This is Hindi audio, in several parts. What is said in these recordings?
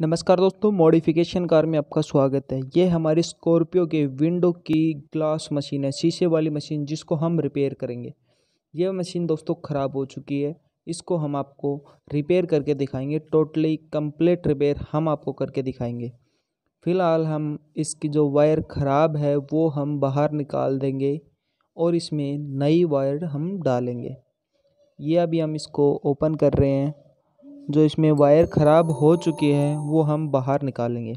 नमस्कार दोस्तों मॉडिफिकेशन कार में आपका स्वागत है ये हमारी स्कॉर्पियो के विंडो की ग्लास मशीन है शीशे वाली मशीन जिसको हम रिपेयर करेंगे ये मशीन दोस्तों ख़राब हो चुकी है इसको हम आपको रिपेयर करके दिखाएंगे टोटली कंप्लीट रिपेयर हम आपको करके दिखाएंगे फ़िलहाल हम इसकी जो वायर ख़राब है वो हम बाहर निकाल देंगे और इसमें नई वायर हम डालेंगे ये अभी हम इसको ओपन कर रहे हैं जो इसमें वायर ख़राब हो चुकी है वो हम बाहर निकालेंगे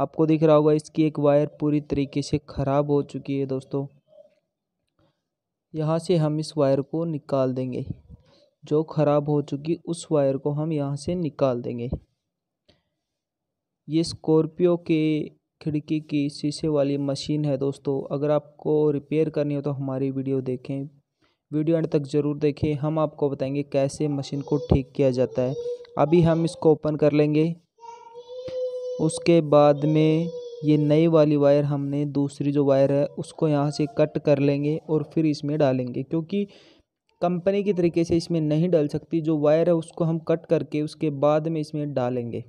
आपको दिख रहा होगा इसकी एक वायर पूरी तरीके से ख़राब हो चुकी है दोस्तों यहाँ से हम इस वायर को निकाल देंगे जो ख़राब हो चुकी उस वायर को हम यहाँ से निकाल देंगे ये स्कॉर्पियो के खिड़की की शीशे वाली मशीन है दोस्तों अगर आपको रिपेयर करनी हो तो हमारी वीडियो देखें वीडियो एंड तक ज़रूर देखें हम आपको बताएंगे कैसे मशीन को ठीक किया जाता है अभी हम इसको ओपन कर लेंगे उसके बाद में ये नई वाली वायर हमने दूसरी जो वायर है उसको यहाँ से कट कर लेंगे और फिर इसमें डालेंगे क्योंकि कंपनी के तरीके से इसमें नहीं डाल सकती जो वायर है उसको हम कट करके उसके बाद में इसमें डालेंगे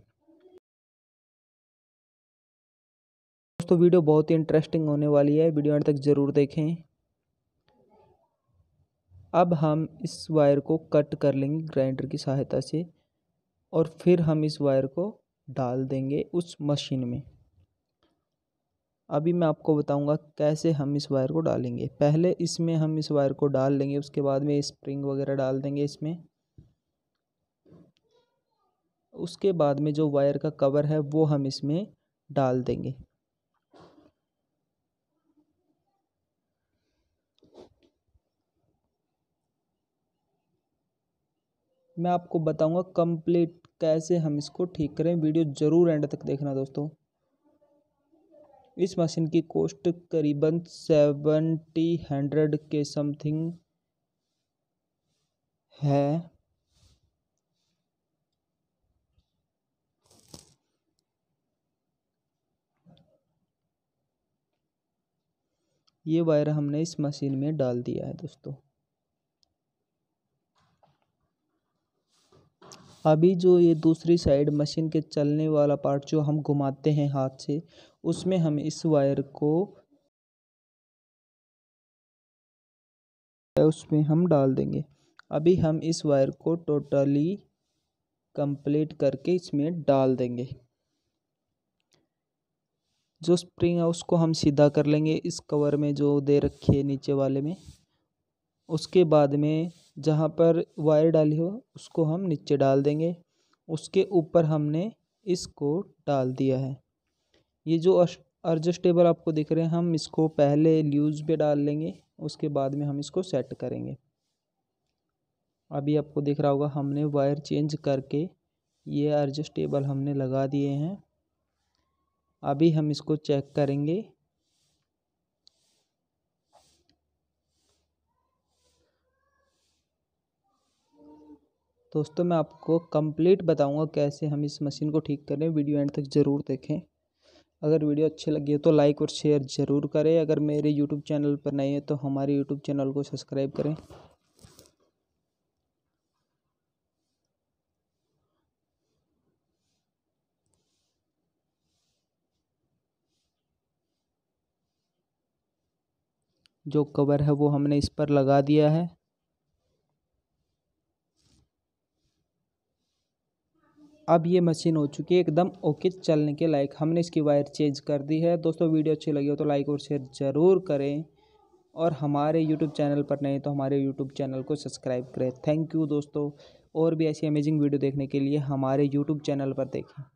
दोस्तों वीडियो बहुत ही इंटरेस्टिंग होने वाली है वीडियो एंड तक ज़रूर देखें अब हम इस वायर को कट कर लेंगे ग्राइंडर की सहायता से और फिर हम इस वायर को डाल देंगे उस मशीन में अभी मैं आपको बताऊंगा कैसे हम इस वायर को डालेंगे पहले इसमें हम इस वायर को डाल लेंगे उसके बाद में स्प्रिंग वगैरह डाल देंगे इसमें उसके बाद में जो वायर का कवर है वो हम इसमें डाल देंगे मैं आपको बताऊंगा कंप्लीट कैसे हम इसको ठीक करें वीडियो ज़रूर एंड तक देखना दोस्तों इस मशीन की कॉस्ट करीबन सेवेंटी हंड्रेड के समथिंग है ये वायर हमने इस मशीन में डाल दिया है दोस्तों अभी जो ये दूसरी साइड मशीन के चलने वाला पार्ट जो हम घुमाते हैं हाथ से उसमें हम इस वायर को उसमें हम डाल देंगे अभी हम इस वायर को टोटली कंप्लीट करके इसमें डाल देंगे जो स्प्रिंग है उसको हम सीधा कर लेंगे इस कवर में जो दे रखी है नीचे वाले में उसके बाद में जहाँ पर वायर डाली हो उसको हम नीचे डाल देंगे उसके ऊपर हमने इसको डाल दिया है ये जो अर्जस्टेबल आपको दिख रहे हैं हम इसको पहले ल्यूज़ पे डाल लेंगे उसके बाद में हम इसको सेट करेंगे अभी आपको दिख रहा होगा हमने वायर चेंज करके ये अर्जस्टेबल हमने लगा दिए हैं अभी हम इसको चेक करेंगे दोस्तों मैं आपको कंप्लीट बताऊंगा कैसे हम इस मशीन को ठीक करें वीडियो एंड तक ज़रूर देखें अगर वीडियो अच्छी लगी हो तो लाइक और शेयर ज़रूर करें अगर मेरे यूट्यूब चैनल पर नहीं है तो हमारे यूट्यूब चैनल को सब्सक्राइब करें जो कवर है वो हमने इस पर लगा दिया है अब ये मशीन हो चुकी है एकदम ओके चलने के लायक हमने इसकी वायर चेंज कर दी है दोस्तों वीडियो अच्छी लगी हो तो लाइक और शेयर ज़रूर करें और हमारे यूट्यूब चैनल पर नहीं तो हमारे यूट्यूब चैनल को सब्सक्राइब करें थैंक यू दोस्तों और भी ऐसी अमेजिंग वीडियो देखने के लिए हमारे यूट्यूब चैनल पर देखें